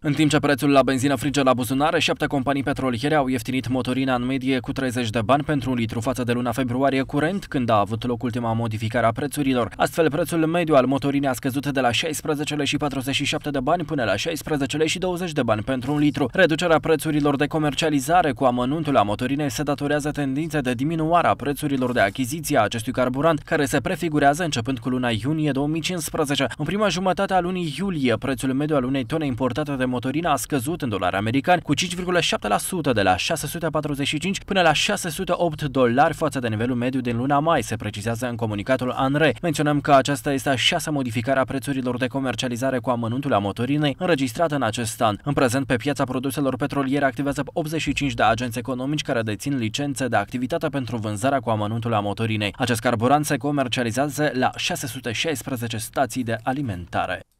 În timp ce prețul la benzină frige la buzunare, șapte companii petroliere au ieftinit motorina în medie cu 30 de bani pentru un litru față de luna februarie curent, când a avut loc ultima modificare a prețurilor. Astfel, prețul mediu al motorinei a scăzut de la 16,47 de bani până la 16,20 de bani pentru un litru. Reducerea prețurilor de comercializare cu amănuntul a motorinei se datorează tendinței de diminuare a prețurilor de achiziție a acestui carburant, care se prefigurează începând cu luna iunie 2015. În prima jumătate a lunii iulie, prețul mediu al unei tone importate de motorină a scăzut în dolari americani cu 5,7% de la 645 până la 608 dolari față de nivelul mediu din luna mai, se precizează în comunicatul ANRE. Menționăm că aceasta este a șasea modificare a prețurilor de comercializare cu amănuntul a motorinei înregistrată în acest an. În prezent, pe piața produselor petroliere activează 85 de agenți economici care dețin licențe de activitate pentru vânzarea cu amănuntul a motorinei. Acest carburant se comercializează la 616 stații de alimentare.